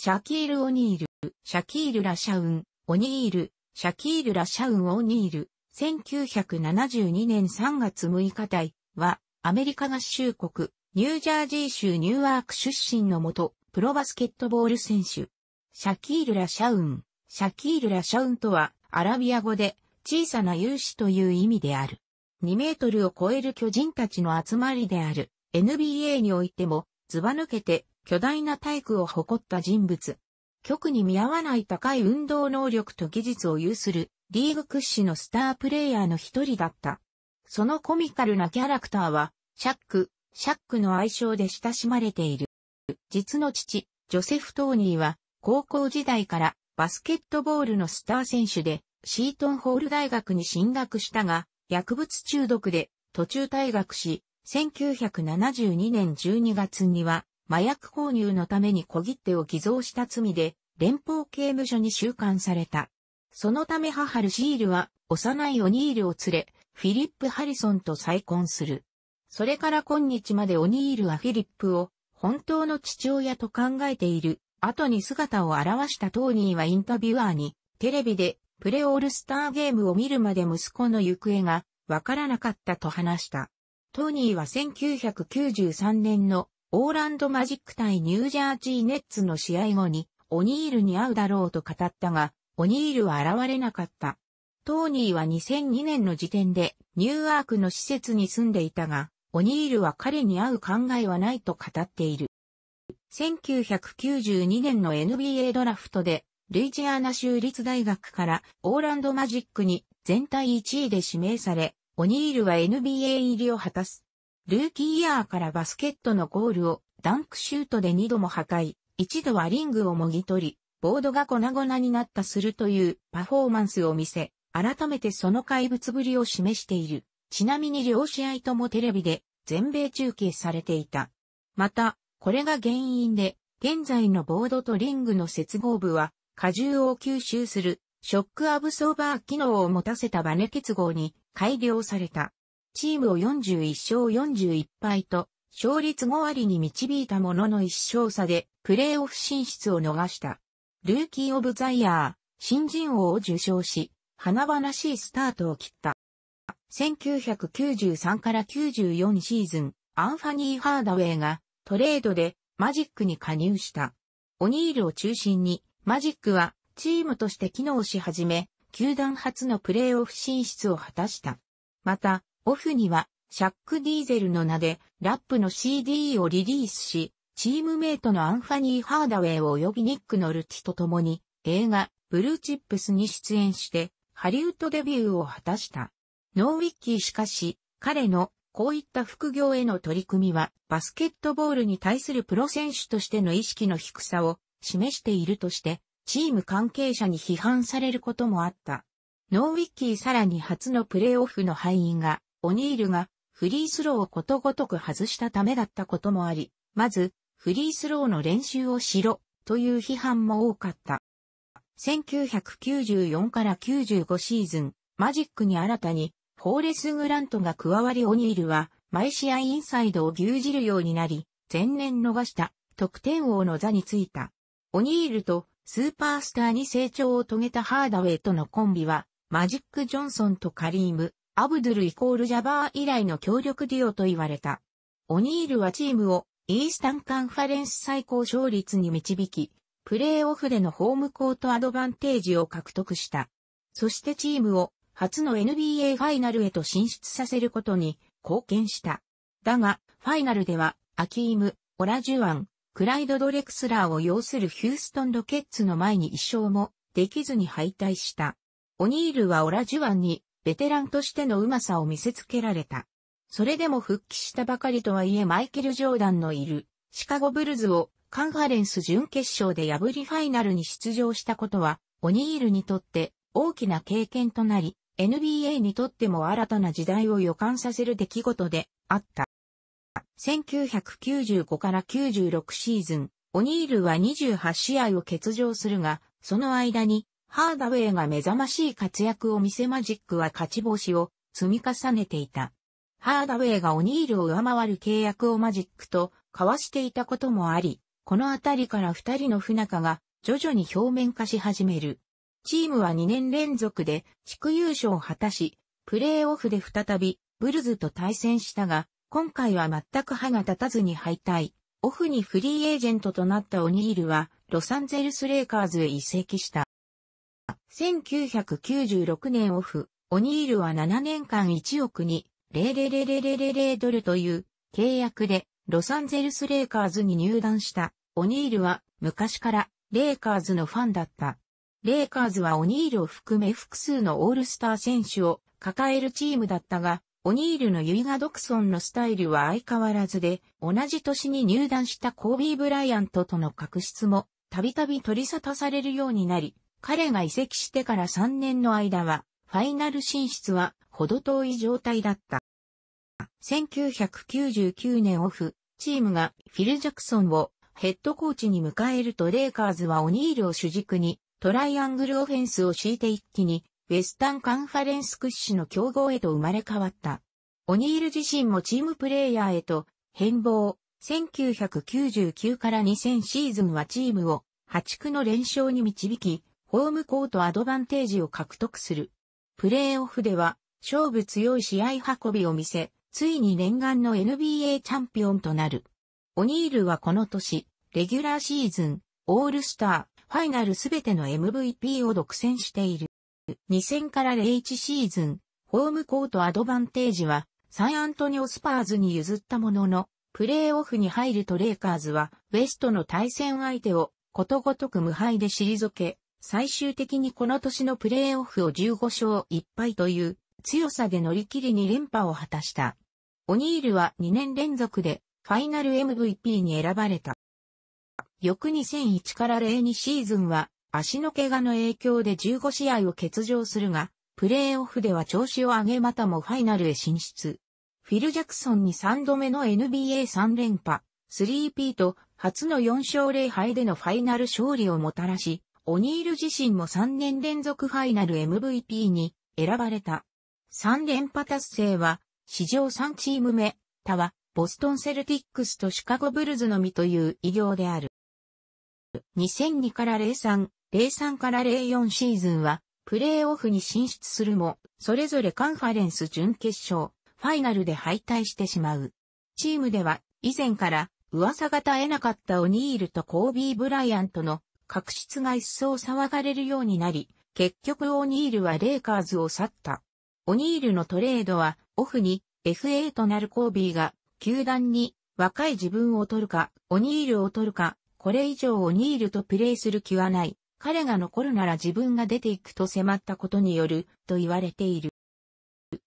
シャキール・オニール、シャキール・ラシャウン、オニール、シャキール・ラシャウン・オニール、1972年3月6日台は、アメリカ合衆国、ニュージャージー州ニューワーク出身のもと、プロバスケットボール選手。シャキール・ラシャウン、シャキール・ラシャウンとは、アラビア語で、小さな勇士という意味である。2メートルを超える巨人たちの集まりである、NBA においても、ずば抜けて巨大な体育を誇った人物。極に見合わない高い運動能力と技術を有するリーグ屈指のスタープレイヤーの一人だった。そのコミカルなキャラクターは、シャック、シャックの愛称で親しまれている。実の父、ジョセフ・トーニーは、高校時代からバスケットボールのスター選手で、シートンホール大学に進学したが、薬物中毒で途中退学し、1972年12月には麻薬購入のために小切手を偽造した罪で、連邦刑務所に収監された。そのため母ルシールは、幼いオニールを連れ、フィリップ・ハリソンと再婚する。それから今日までオニールはフィリップを、本当の父親と考えている。後に姿を現したトーニーはインタビュアーに、テレビでプレオールスターゲームを見るまで息子の行方がわからなかったと話した。トーニーは1993年のオーランドマジック対ニュージャージーネッツの試合後に、オニールに会うだろうと語ったが、オニールは現れなかった。トーニーは2002年の時点で、ニューアークの施設に住んでいたが、オニールは彼に会う考えはないと語っている。1992年の NBA ドラフトで、ルイジアナ州立大学からオーランドマジックに全体1位で指名され、オニールは NBA 入りを果たす。ルーキーイヤーからバスケットのゴールをダンクシュートで2度も破壊、1度はリングをもぎ取り、ボードが粉々になったするというパフォーマンスを見せ、改めてその怪物ぶりを示している。ちなみに両試合ともテレビで全米中継されていた。また、これが原因で、現在のボードとリングの接合部は、荷重を吸収するショックアブソーバー機能を持たせたバネ結合に改良された。チームを41勝41敗と、勝率5割に導いたものの1勝差で、プレーオフ進出を逃した。ルーキー・オブ・ザ・イヤー、新人王を受賞し、華々しいスタートを切った。1993から94シーズン、アンファニー・ハーダウェイがトレードでマジックに加入した。オニールを中心にマジックはチームとして機能し始め、球団初のプレーオフ進出を果たした。また、オフには、シャック・ディーゼルの名で、ラップの CD をリリースし、チームメイトのアンファニー・ハーダウェイ及びニック・ノルティと共に、映画、ブルーチップスに出演して、ハリウッドデビューを果たした。ノーウィッキーしかし、彼のこういった副業への取り組みは、バスケットボールに対するプロ選手としての意識の低さを示しているとして、チーム関係者に批判されることもあった。ノーウィッキーさらに初のプレーオフの敗因が、オニールがフリースローをことごとく外したためだったこともあり、まず、フリースローの練習をしろ、という批判も多かった。1994から95シーズン、マジックに新たに、フォーレス・グラントが加わりオニールは、毎試合インサイドを牛耳るようになり、前年逃した得点王の座についた。オニールとスーパースターに成長を遂げたハーダウェイとのコンビは、マジック・ジョンソンとカリーム、アブドゥルイコールジャバー以来の協力デュオと言われた。オニールはチームをイースタンカンファレンス最高勝率に導き、プレーオフでのホームコートアドバンテージを獲得した。そしてチームを初の NBA ファイナルへと進出させることに貢献した。だが、ファイナルでは、アキーム、オラジュアン、クライド・ドレクスラーを擁するヒューストン・ロケッツの前に一勝もできずに敗退した。オニールはオラジュアンにベテランとしてのうまさを見せつけられた。それでも復帰したばかりとはいえマイケル・ジョーダンのいるシカゴブルズをカンファレンス準決勝で破りファイナルに出場したことはオニールにとって大きな経験となり NBA にとっても新たな時代を予感させる出来事であった。1995から96シーズン、オニールは28試合を欠場するが、その間にハーダウェイが目覚ましい活躍を見せマジックは勝ち星を積み重ねていた。ハーダウェイがオニールを上回る契約をマジックと交わしていたこともあり、このあたりから二人の不仲が徐々に表面化し始める。チームは2年連続で地区優勝を果たし、プレーオフで再びブルズと対戦したが、今回は全く歯が立たずに敗退。オフにフリーエージェントとなったオニールは、ロサンゼルスレイカーズへ移籍した。1996年オフ、オニールは7年間1億にレレ0 0 0ドルという契約でロサンゼルスレイカーズに入団した。オニールは昔からレイカーズのファンだった。レイカーズはオニールを含め複数のオールスター選手を抱えるチームだったが、オニールのユイガ・ドクソンのスタイルは相変わらずで、同じ年に入団したコービー・ブライアントとの確執も、たびたび取り沙汰されるようになり、彼が移籍してから3年の間は、ファイナル進出はほど遠い状態だった。1999年オフ、チームがフィル・ジャクソンをヘッドコーチに迎えるとレイカーズはオニールを主軸にトライアングルオフェンスを敷いて一気にウェスタンカンファレンス屈指の競合へと生まれ変わった。オニール自身もチームプレイヤーへと変貌。1999から2000シーズンはチームを破竹の連勝に導き、ホームコートアドバンテージを獲得する。プレーオフでは、勝負強い試合運びを見せ、ついに念願の NBA チャンピオンとなる。オニールはこの年、レギュラーシーズン、オールスター、ファイナルすべての MVP を独占している。2000から01シーズン、ホームコートアドバンテージは、サンアントニオスパーズに譲ったものの、プレーオフに入るとレイカーズは、ウェストの対戦相手をことごとく無敗で退け、最終的にこの年のプレーオフを15勝1敗という強さで乗り切りに連覇を果たした。オニールは2年連続でファイナル MVP に選ばれた。翌2001から02シーズンは足の怪我の影響で15試合を欠場するが、プレーオフでは調子を上げまたもファイナルへ進出。フィル・ジャクソンに3度目の NBA3 連覇、3P と初の4勝0敗でのファイナル勝利をもたらし、オニール自身も3年連続ファイナル MVP に選ばれた。3連覇達成は、史上3チーム目、他は、ボストンセルティックスとシカゴブルズのみという偉業である。2002から03、03から04シーズンは、プレーオフに進出するも、それぞれカンファレンス準決勝、ファイナルで敗退してしまう。チームでは、以前から、噂が絶えなかったオニールとコービー・ブライアントの確執が一層騒がれるようになり、結局オニールはレイカーズを去った。オニールのトレードは、オフに FA となるコービーが、球団に若い自分を取るか、オニールを取るか、これ以上オニールとプレイする気はない。彼が残るなら自分が出ていくと迫ったことによる、と言われている。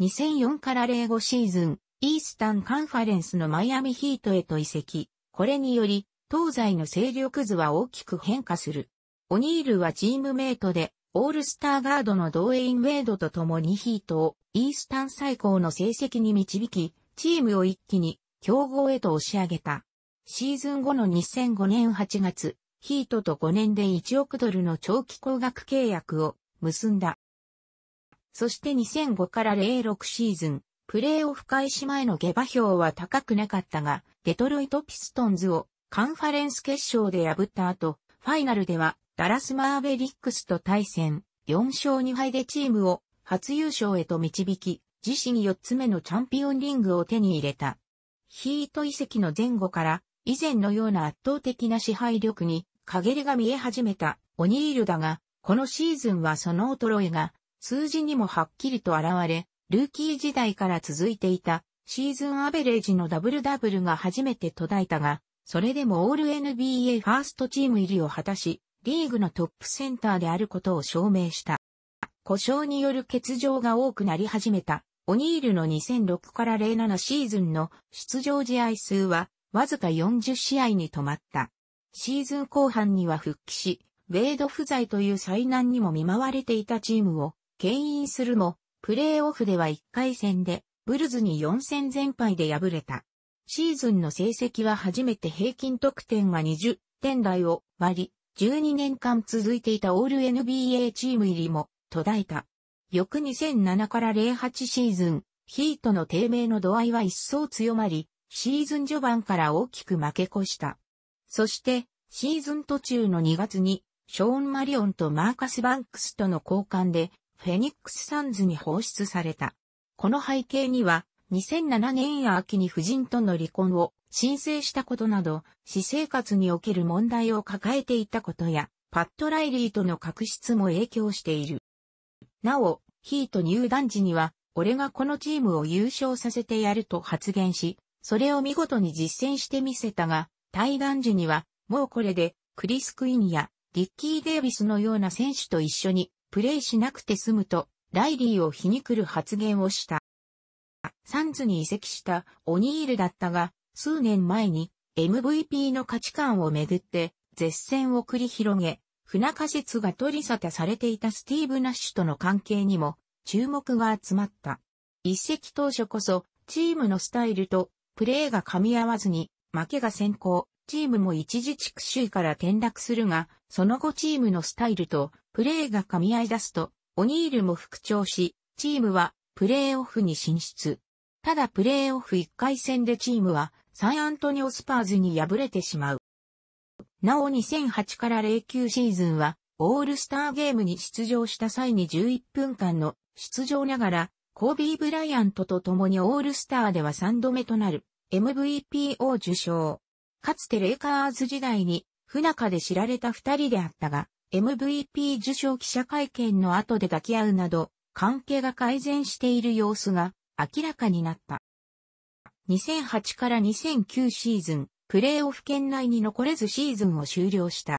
2004から05シーズン、イースタンカンファレンスのマイアミヒートへと移籍。これにより、東西の勢力図は大きく変化する。オニールはチームメイトで、オールスターガードのドウェイン・ウェイドと共にヒートをイースタン最高の成績に導き、チームを一気に競合へと押し上げた。シーズン後の2005年8月、ヒートと5年で1億ドルの長期高額契約を結んだ。そして2005から06シーズン、プレーオフ開始前の下馬評は高くなかったが、デトロイトピストンズをカンファレンス決勝で破った後、ファイナルではダラスマーベリックスと対戦、4勝2敗でチームを初優勝へと導き、自身4つ目のチャンピオンリングを手に入れた。ヒート遺跡の前後から以前のような圧倒的な支配力に陰りが見え始めたオニールだが、このシーズンはその衰えが数字にもはっきりと現れ、ルーキー時代から続いていたシーズンアベレージのダブルダブルが初めて途絶えたが、それでもオール NBA ファーストチーム入りを果たし、リーグのトップセンターであることを証明した。故障による欠場が多くなり始めた、オニールの2006から07シーズンの出場試合数は、わずか40試合に止まった。シーズン後半には復帰し、ウェイド不在という災難にも見舞われていたチームを牽引するも、プレーオフでは1回戦で、ブルズに4戦全敗で敗れた。シーズンの成績は初めて平均得点が20点台を割り、12年間続いていたオール NBA チーム入りも途絶えた。翌2007から08シーズン、ヒートの低迷の度合いは一層強まり、シーズン序盤から大きく負け越した。そして、シーズン途中の2月に、ショーン・マリオンとマーカス・バンクスとの交換で、フェニックス・サンズに放出された。この背景には、2007年秋に夫人との離婚を申請したことなど、私生活における問題を抱えていたことや、パッド・ライリーとの確執も影響している。なお、ヒート入団時には、俺がこのチームを優勝させてやると発言し、それを見事に実践してみせたが、対談時には、もうこれで、クリス・クイーンや、リッキー・デイビスのような選手と一緒に、プレーしなくて済むと、ライリーを皮肉る発言をした。サンズに移籍したオニールだったが、数年前に MVP の価値観をめぐって絶戦を繰り広げ、不仲説が取り沙汰されていたスティーブ・ナッシュとの関係にも注目が集まった。一席当初こそチームのスタイルとプレーが噛み合わずに負けが先行、チームも一時地区首位から転落するが、その後チームのスタイルとプレーが噛み合い出すと、オニールも復調し、チームはプレーオフに進出。ただプレーオフ1回戦でチームはサンアントニオスパーズに敗れてしまう。なお2008から09シーズンはオールスターゲームに出場した際に11分間の出場ながらコービー・ブライアントと共にオールスターでは3度目となる MVP を受賞。かつてレイカーズ時代に不仲で知られた二人であったが、MVP 受賞記者会見の後で抱き合うなど、関係が改善している様子が明らかになった。2008から2009シーズン、プレーオフ圏内に残れずシーズンを終了した。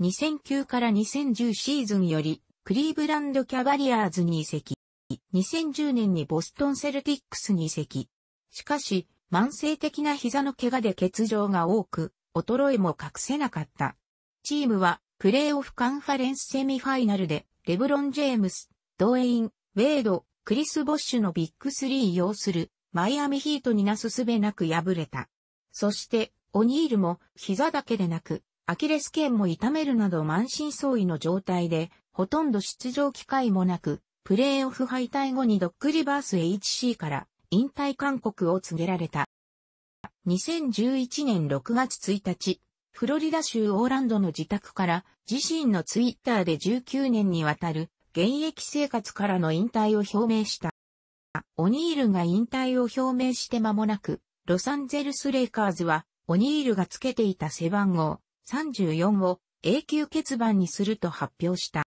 2009から2010シーズンより、クリーブランドキャバリアーズに移籍。2010年にボストンセルティックスに移籍。しかし、慢性的な膝の怪我で欠場が多く、衰えも隠せなかった。チームは、プレーオフカンファレンスセミファイナルで、レブロン・ジェームス、ドウェイン、ウェイド、クリス・ボッシュのビッグスリー擁するマイアミヒートになすすべなく敗れた。そして、オニールも膝だけでなく、アキレス腱も痛めるなど満身創痍の状態で、ほとんど出場機会もなく、プレーオフ敗退後にドックリバース HC から引退勧告を告げられた。2011年6月1日、フロリダ州オーランドの自宅から自身のツイッターで19年にわたる現役生活からの引退を表明した。オニールが引退を表明して間もなく、ロサンゼルスレイカーズは、オニールがつけていた背番号34を永久欠番にすると発表した。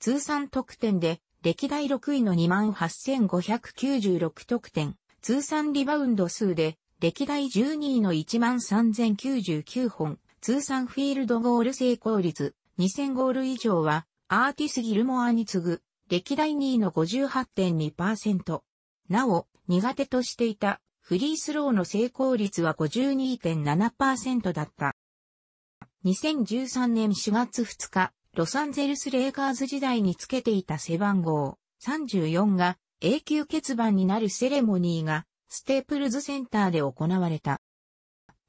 通算得点で、歴代6位の28,596得点、通算リバウンド数で、歴代12位の13,099本、通算フィールドゴール成功率、2000ゴール以上は、アーティス・ギルモアに次ぐ、歴代2位の58.2%。なお、苦手としていた、フリースローの成功率は52.7%だった。2013年4月2日、ロサンゼルス・レイカーズ時代につけていた背番号34が永久欠番になるセレモニーがステープルズセンターで行われた。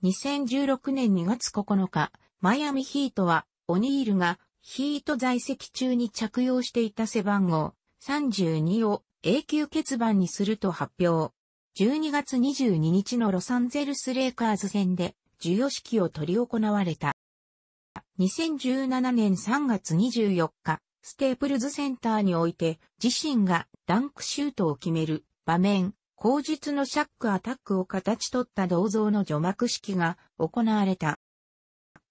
2016年2月9日、マイアミヒートはオニールがヒート在籍中に着用していた背番号32を永久欠番にすると発表。12月22日のロサンゼルスレイカーズ戦で授与式を取り行われた。2017年3月24日、ステープルズセンターにおいて自身がダンクシュートを決める場面、口述のシャックアタックを形取った銅像の除幕式が行われた。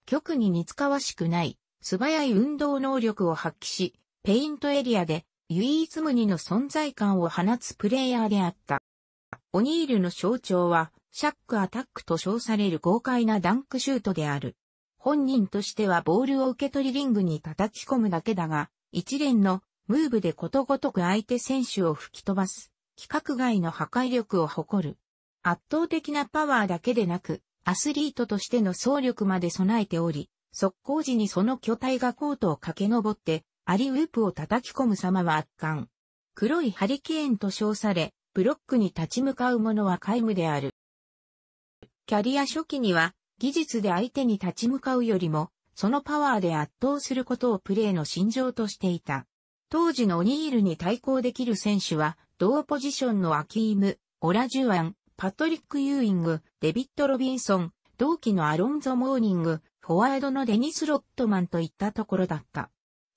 極に似つかわしくない素早い運動能力を発揮し、ペイントエリアで唯一無二の存在感を放つプレイヤーであった。オニールの象徴は、シャックアタックと称される豪快なダンクシュートである。本人としてはボールを受け取りリングに叩き込むだけだが、一連のムーブでことごとく相手選手を吹き飛ばす、規格外の破壊力を誇る。圧倒的なパワーだけでなく、アスリートとしての総力まで備えており、速攻時にその巨体がコートを駆け上って、アリウープを叩き込む様は圧巻。黒いハリケーンと称され、ブロックに立ち向かう者は皆無である。キャリア初期には、技術で相手に立ち向かうよりも、そのパワーで圧倒することをプレーの心情としていた。当時のオニールに対抗できる選手は、同ポジションのアキーム、オラジュアン、パトリック・ユーイング、デビッド・ロビンソン、同期のアロンゾ・モーニング、フォワードのデニス・ロットマンといったところだった。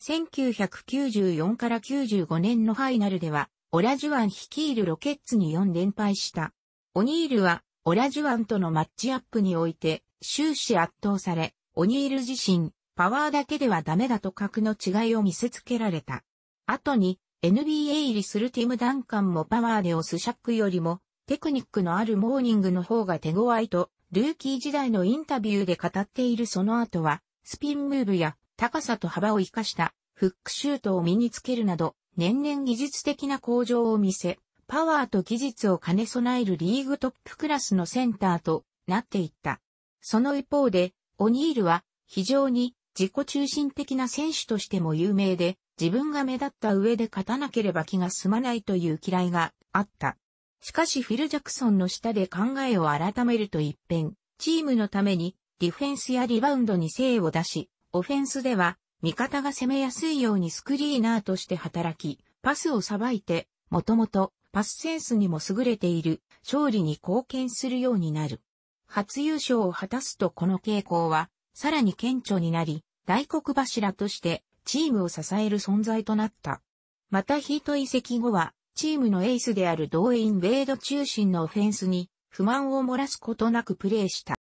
1994から95年のファイナルでは、オラジュアン率いるロケッツに4連敗した。オニールは、オラジュアンとのマッチアップにおいて、終始圧倒され、オニール自身、パワーだけではダメだと格の違いを見せつけられた。後に、NBA 入りするティム・ダンカンもパワーで押すシャックよりも、テクニックのあるモーニングの方が手強いとルーキー時代のインタビューで語っているその後は、スピンムーブや高さと幅を活かしたフックシュートを身につけるなど、年々技術的な向上を見せ、パワーと技術を兼ね備えるリーグトップクラスのセンターとなっていった。その一方で、オニールは非常に自己中心的な選手としても有名で、自分が目立った上で勝たなければ気が済まないという嫌いがあった。しかしフィル・ジャクソンの下で考えを改めると一変、チームのためにディフェンスやリバウンドに精を出し、オフェンスでは味方が攻めやすいようにスクリーナーとして働き、パスをさばいて、もともとパスセンスにも優れている勝利に貢献するようになる。初優勝を果たすとこの傾向はさらに顕著になり、大黒柱としてチームを支える存在となった。またヒート移籍後はチームのエースであるドーイン・ウェイド中心のオフェンスに不満を漏らすことなくプレーした。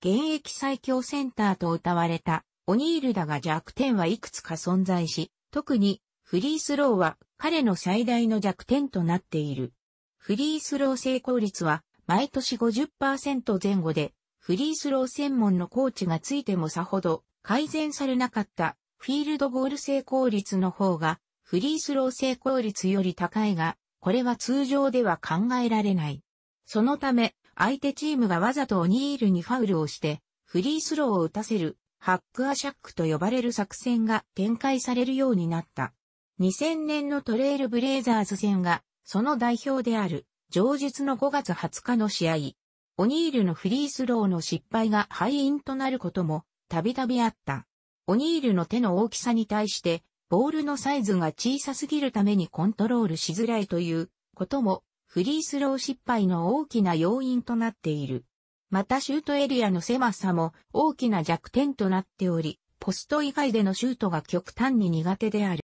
現役最強センターと謳われたオニールだが弱点はいくつか存在し、特にフリースローは彼の最大の弱点となっている。フリースロー成功率は毎年50%前後で、フリースロー専門のコーチがついてもさほど改善されなかったフィールドゴール成功率の方がフリースロー成功率より高いが、これは通常では考えられない。そのため、相手チームがわざとオニールにファウルをして、フリースローを打たせる、ハックアシャックと呼ばれる作戦が展開されるようになった。2000年のトレイルブレイザーズ戦が、その代表である、上述の5月20日の試合。オニールのフリースローの失敗が敗因となることも、たびたびあった。オニールの手の大きさに対して、ボールのサイズが小さすぎるためにコントロールしづらいということも、フリースロー失敗の大きな要因となっている。またシュートエリアの狭さも大きな弱点となっており、ポスト以外でのシュートが極端に苦手である。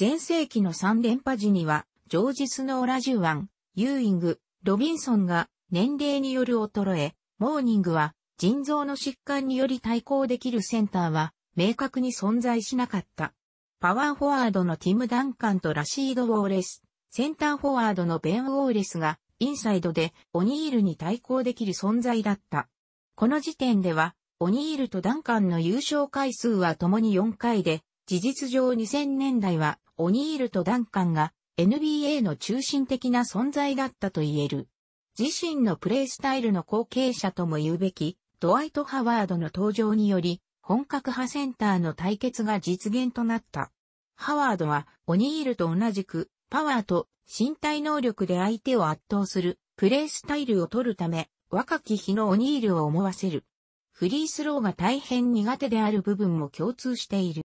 前世紀の3連覇時には、ジョージ・スノーラ・ジュワン、ユーイング、ロビンソンが年齢による衰え、モーニングは腎臓の疾患により対抗できるセンターは明確に存在しなかった。パワーフォワードのティム・ダンカンとラシード・ウォーレス、センターフォワードのベン・ウォーレスが、インサイドでオニールに対抗できる存在だった。この時点では、オニールとダンカンの優勝回数は共に4回で、事実上2000年代はオニールとダンカンが NBA の中心的な存在だったと言える。自身のプレイスタイルの後継者とも言うべき、ドワイト・ハワードの登場により、本格派センターの対決が実現となった。ハワードはオニールと同じくパワーと身体能力で相手を圧倒するプレースタイルを取るため若き日のオニールを思わせる。フリースローが大変苦手である部分も共通している。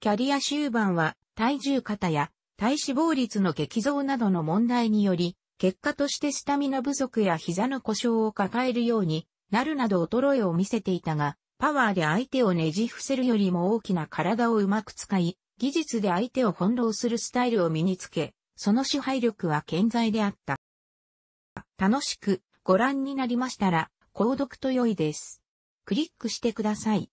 キャリア終盤は体重肩や体脂肪率の激増などの問題により、結果としてスタミナ不足や膝の故障を抱えるようになるなど衰えを見せていたが、パワーで相手をねじ伏せるよりも大きな体をうまく使い、技術で相手を翻弄するスタイルを身につけ、その支配力は健在であった。楽しくご覧になりましたら、購読と良いです。クリックしてください。